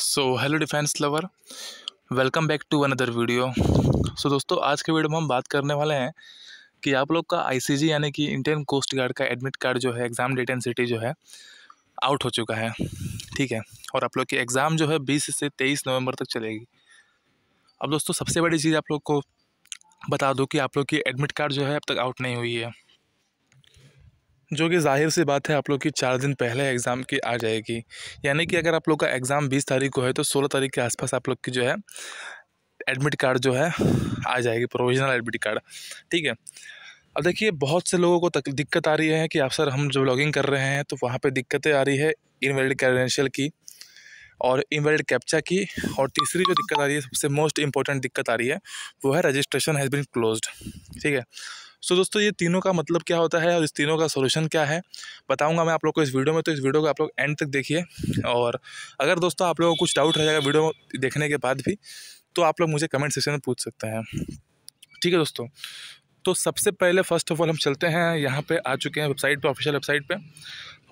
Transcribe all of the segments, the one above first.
so hello defence lover welcome back to another video so दोस्तों आज के video में हम बात करने वाले हैं कि आप लोग का आईसीजी यानी कि इंडियन कोस्ट गार्ड का एडमिट कार्ड जो है एग्ज़ाम डेट एंड सिटी जो है आउट हो चुका है ठीक है और आप लोग की एग्ज़ाम जो है बीस से तेईस नवम्बर तक चलेगी अब दोस्तों सबसे बड़ी चीज़ आप लोग को बता दूँ कि आप लोग की एडमिट कार्ड जो है अब तक आउट नहीं हुई है जो कि ज़ाहिर सी बात है आप लोग की चार दिन पहले एग्ज़ाम की आ जाएगी यानी कि अगर आप लोग का एग्ज़ाम बीस तारीख को है तो सोलह तारीख के आसपास आप लोग की जो है एडमिट कार्ड जो है आ जाएगी प्रोविजनल एडमिट कार्ड ठीक है अब देखिए बहुत से लोगों को तक दिक्कत आ रही है कि आप सर हम जो लॉगिंग कर रहे हैं तो वहाँ पे दिक्कतें आ रही है इनवैलिड क्रेडेंशियल की और इनवैलिड कैप्चा की और तीसरी जो दिक्कत आ रही है सबसे मोस्ट इंपॉर्टेंट दिक्कत आ रही है वो है रजिस्ट्रेशन हैज़ बिन क्लोज ठीक है सो so, दोस्तों ये तीनों का मतलब क्या होता है और इस तीनों का सोल्यूशन क्या है बताऊंगा मैं आप लोग को इस वीडियो में तो इस वीडियो को आप लोग एंड तक देखिए और अगर दोस्तों आप लोगों को कुछ डाउट रह जाएगा वीडियो देखने के बाद भी तो आप लोग मुझे कमेंट सेक्शन में पूछ सकते हैं ठीक है दोस्तों तो सबसे पहले फर्स्ट ऑफ ऑल हम चलते हैं यहाँ पे आ चुके हैं वेबसाइट पे ऑफिशियल वेबसाइट पे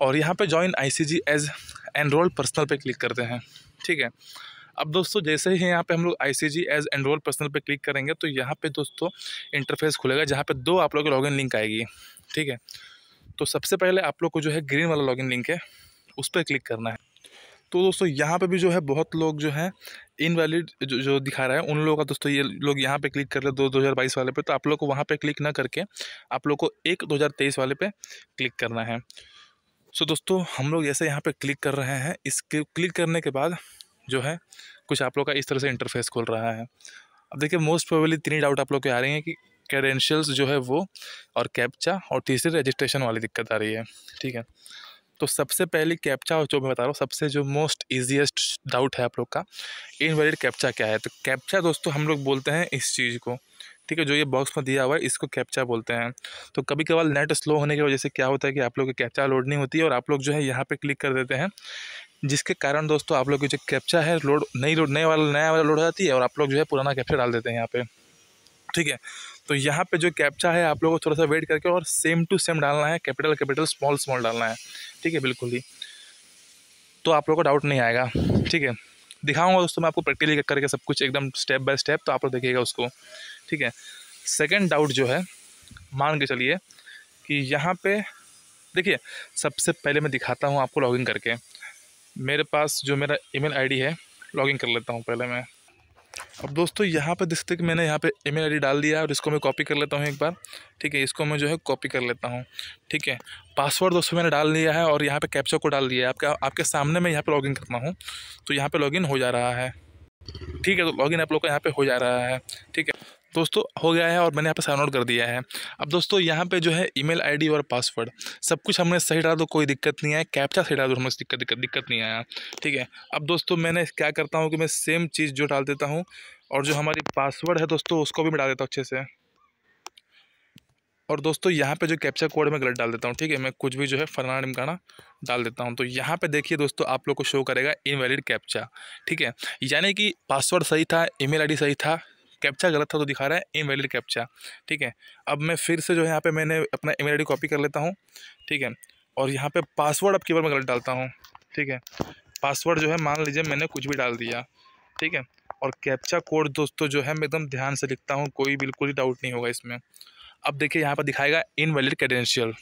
और यहाँ पे join ICG as enrol personnel पे क्लिक करते हैं ठीक है अब दोस्तों जैसे ही यहाँ पे हम लोग I C G as enrol personnel पे क्लिक करेंगे तो यहाँ पे दोस्तों इंटरफेस खुलेगा जहाँ पे दो आप लोग की लॉगिन लिंक आएगी ठीक है तो सबसे पहले आप लोग को जो है ग्रीन वाला लॉगिन लिंक है उस पर क्लिक करना है तो दोस्तों यहाँ पे भी जो है बहुत लोग जो है इनवैलिड जो, जो दिखा रहा है उन लोगों का दोस्तों ये लोग यहाँ पे क्लिक कर रहे दो दो हज़ार बाईस वाले पे तो आप लोग को वहाँ पे क्लिक ना करके आप लोग को एक दो हज़ार तेईस वाले पे क्लिक करना है सो दोस्तों हम लोग जैसे यहाँ पर क्लिक कर रहे हैं इस क्लिक करने के बाद जो है कुछ आप लोग का इस तरह से इंटरफेस खोल रहा है अब देखिए मोस्ट प्रोबेबली तीन डाउट आप लोग के आ रहे हैं कि क्रेडेंशियल्स जो है वो और कैप्चा और तीसरी रजिस्ट्रेशन वाली दिक्कत आ रही है ठीक है तो सबसे पहले कैप्चा और जो मैं बता रहा हूँ सबसे जो मोस्ट ईजिएस्ट डाउट है आप लोग का इनवैलिड कैप्चा क्या है तो कैप्चा दोस्तों हम लोग बोलते हैं इस चीज़ को ठीक है जो ये बॉक्स में दिया हुआ है इसको कैप्चा बोलते हैं तो कभी कभार नेट स्लो होने की वजह से क्या होता है कि आप लोग की कैप्चा लोड नहीं होती है और आप लोग जो है यहाँ पर क्लिक कर देते हैं जिसके कारण दोस्तों आप लोग की जो कैप्चा है लोड नई लोड नए वाला नया वाला लोड हो जाती है और आप लोग जो है पुराना कैप्चा डाल देते हैं यहाँ पर ठीक है तो यहाँ पे जो कैप्चा है आप लोगों को थोड़ा सा वेट करके और सेम टू सेम डालना है कैपिटल कैपिटल स्मॉल स्मॉल डालना है ठीक है बिल्कुल ही तो आप लोगों को डाउट नहीं आएगा ठीक है दिखाऊंगा दोस्तों मैं आपको प्रैक्टिकली करके सब कुछ एकदम स्टेप बाय स्टेप तो आप लोग देखिएगा उसको ठीक है सेकेंड डाउट जो है मान के चलिए कि यहाँ पे देखिए सबसे पहले मैं दिखाता हूँ आपको लॉगिन करके मेरे पास जो मेरा ईमेल आईडी है लॉगिन कर लेता हूँ पहले मैं अब दोस्तों यहाँ पर देखते कि मैंने यहाँ पे ईमेल आईडी डाल दिया है और इसको मैं कॉपी कर लेता हूँ एक बार ठीक है इसको मैं जो है कॉपी कर लेता हूँ ठीक है पासवर्ड दोस्तों मैंने डाल दिया है और यहाँ पे कैप्चर को डाल दिया है आपके आपके सामने मैं यहाँ पे लॉगिन करता हूँ तो यहाँ पे लॉगिन हो जा रहा है ठीक है तो लॉगिन आप लोग का यहाँ पे हो जा रहा है ठीक है दोस्तों हो गया है और मैंने यहाँ पे साइन आउट कर दिया है अब दोस्तों यहाँ पे जो है ईमेल आईडी और पासवर्ड सब कुछ हमने सही डाला तो कोई दिक्कत नहीं आया कैप्चा सही डाला तो हमें दिक्कत दिक्कत दिक्कत नहीं आया ठीक है अब दोस्तों मैंने क्या करता हूँ कि मैं सेम चीज़ जो डाल देता हूँ और जो हमारी पासवर्ड है दोस्तों उसको भी मैं डाल देता हूँ अच्छे से और दोस्तों यहाँ पे जो कैप्चा कोड मैं गलत डाल देता हूँ ठीक है मैं कुछ भी जो है फलाना निमकाना डाल देता हूँ तो यहाँ पे देखिए दोस्तों आप लोग को शो करेगा इनवैलिड कैप्चा ठीक है यानी कि पासवर्ड सही था ईमेल आईडी सही था कैप्चा गलत था तो दिखा रहा है इनवैलिड कैप्चा ठीक है अब मैं फिर से जो है यहाँ पे मैंने अपना ईमेल आईडी कॉपी कर लेता हूँ ठीक है और यहाँ पे पासवर्ड अब की बार मैं गलत डालता हूँ ठीक है पासवर्ड जो है मान लीजिए मैंने कुछ भी डाल दिया ठीक है और कैप्चा कोड दोस्तों जो है मैं एकदम ध्यान से लिखता हूँ कोई बिल्कुल ही डाउट नहीं होगा इसमें अब देखिए यहाँ पर दिखाएगा इनवैलिड क्रेडेंशियल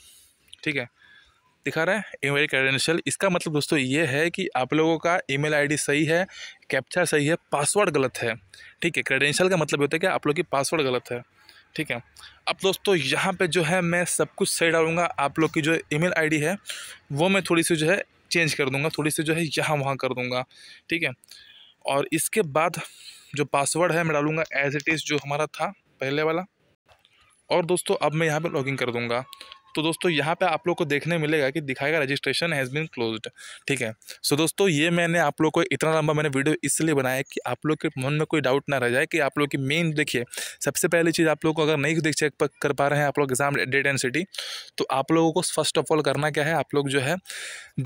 ठीक है दिखा रहा है ईमेल क्रेडेंशियल इसका मतलब दोस्तों ये है कि आप लोगों का ईमेल आईडी सही है कैप्चा सही है पासवर्ड गलत है ठीक है क्रेडेंशियल का मतलब होता है कि आप लोग की पासवर्ड गलत है ठीक है अब दोस्तों यहाँ पे जो है मैं सब कुछ सही डालूंगा आप लोग की जो ईमेल आईडी है वो मैं थोड़ी सी जो है चेंज कर दूंगा थोड़ी सी जो है यहाँ वहाँ कर दूंगा ठीक है और इसके बाद जो पासवर्ड है मैं डालूंगा एज इट इज़ जो हमारा था पहले वाला और दोस्तों अब मैं यहाँ पे लॉगिन कर दूंगा तो दोस्तों यहाँ पे आप लोग को देखने मिलेगा कि दिखाएगा रजिस्ट्रेशन हैज़ बीन क्लोज्ड ठीक है सो so दोस्तों ये मैंने आप लोग को इतना लंबा मैंने वीडियो इसलिए बनाया कि आप लोग के मन में कोई डाउट ना रह जाए कि आप लोग की मेन देखिए सबसे पहली चीज़ आप लोग को अगर नहीं देख चेक कर पा रहे हैं आप लोग एग्जाम डेट एंड सिटी तो आप लोगों को फर्स्ट ऑफ ऑल करना क्या है आप लोग जो है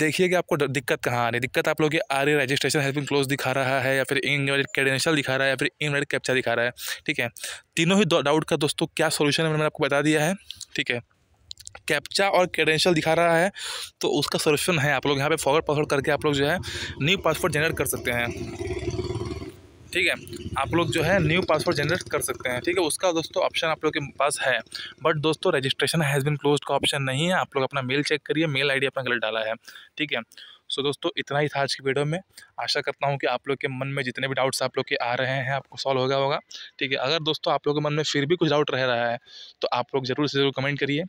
देखिए कि आपको दिक्कत कहाँ आ रही है दिक्कत आप लोग की आ रही रजिस्ट्रेशन हैज़ बीन क्लोज दिखा रहा है या फिर इन क्रेडेंशियल दिखा रहा है या फिर इन कैप्चा दिखा रहा है ठीक है तीनों ही डाउट का दोस्तों क्या सोल्यूशन है मैंने आपको बता दिया है ठीक है कैप्चा और क्रेडेंशियल दिखा रहा है तो उसका सोल्यूशन है आप लोग यहाँ पे फॉरवर्ड पासवर्ड करके आप लोग जो है न्यू पासवर्ड जनरेट कर सकते हैं ठीक है आप लोग जो है न्यू पासवर्ड जनरेट कर सकते हैं ठीक है उसका दोस्तों ऑप्शन आप लोग के पास है बट दोस्तों रजिस्ट्रेशन हैज़ बिन क्लोज का ऑप्शन नहीं है आप लोग अपना मेल चेक करिए मेल आई अपना गलत डाला है ठीक है सो so, दोस्तों इतना ही था आज की वीडियो में आशा करता हूँ कि आप लोग के मन में जितने भी डाउट्स आप लोग के आ रहे हैं आपको सॉल्व हो गया होगा ठीक है अगर दोस्तों आप लोग के मन में फिर भी कुछ डाउट रह रहा है तो आप लोग ज़रूर से ज़रूर कमेंट करिए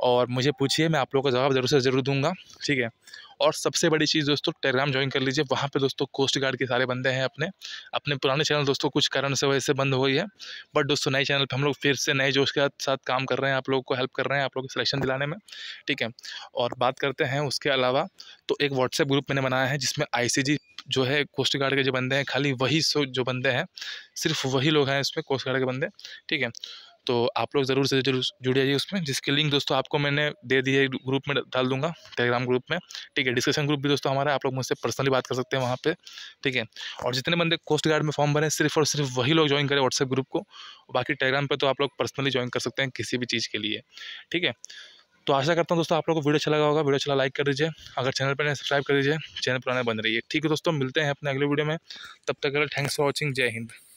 और मुझे पूछिए मैं आप लोगों का जवाब ज़रूर से ज़रूर दूंगा ठीक है और सबसे बड़ी चीज़ दोस्तों टेलीग्राम ज्वाइन कर लीजिए वहाँ पे दोस्तों कोस्ट गार्ड के सारे बंदे हैं अपने अपने पुराने चैनल दोस्तों कुछ कारण से वजह से बंद हो गई है बट दोस्तों नए चैनल पे हम लोग फिर से नए जोश के साथ काम कर रहे हैं आप लोगों को हेल्प कर रहे हैं आप लोग को सिलेक्शन दिलाने में ठीक है और बात करते हैं उसके अलावा तो एक व्हाट्सएप ग्रुप मैंने बनाया है जिसमें आई जो है कोस्ट गार्ड के जो बंदे हैं खाली वही जो बंदे हैं सिर्फ वही लोग हैं इसमें कोस्ट गार्ड के बंदे ठीक है तो आप लोग ज़रूर से जरूर जुड़ जाइए उसमें जिसकी लिंक दोस्तों आपको मैंने दे दी है ग्रुप में डाल दूंगा टेलीग्राम ग्रुप में ठीक है डिस्कशन ग्रुप भी दोस्तों हमारा आप लोग मुझसे पर्सनली बात कर सकते हैं वहाँ पर ठीक है और जितने बंदे कोस्ट गार्ड में फॉर्म भरें सिर्फ और सिर्फ वही लोग ज्वाइन करें व्हाट्सएप ग्रुप को बाकी टेलीग्राम पर तो आप लोग पर्सनली ज्वाइन कर सकते हैं किसी भी चीज़ के लिए ठीक है तो आशा करता हूँ दोस्तों आप लोगों को वीडियो अच्छा लगा होगा वीडियो अच्छा लाइक कर दीजिए अगर चैनल पर सब्सक्राइब कर दीजिए चैनल पुराना बन रही है ठीक है दोस्तों मिलते हैं अपने अगले वीडियो में तब तक अगर थैंक्स फॉर वॉचिंग जय हिंद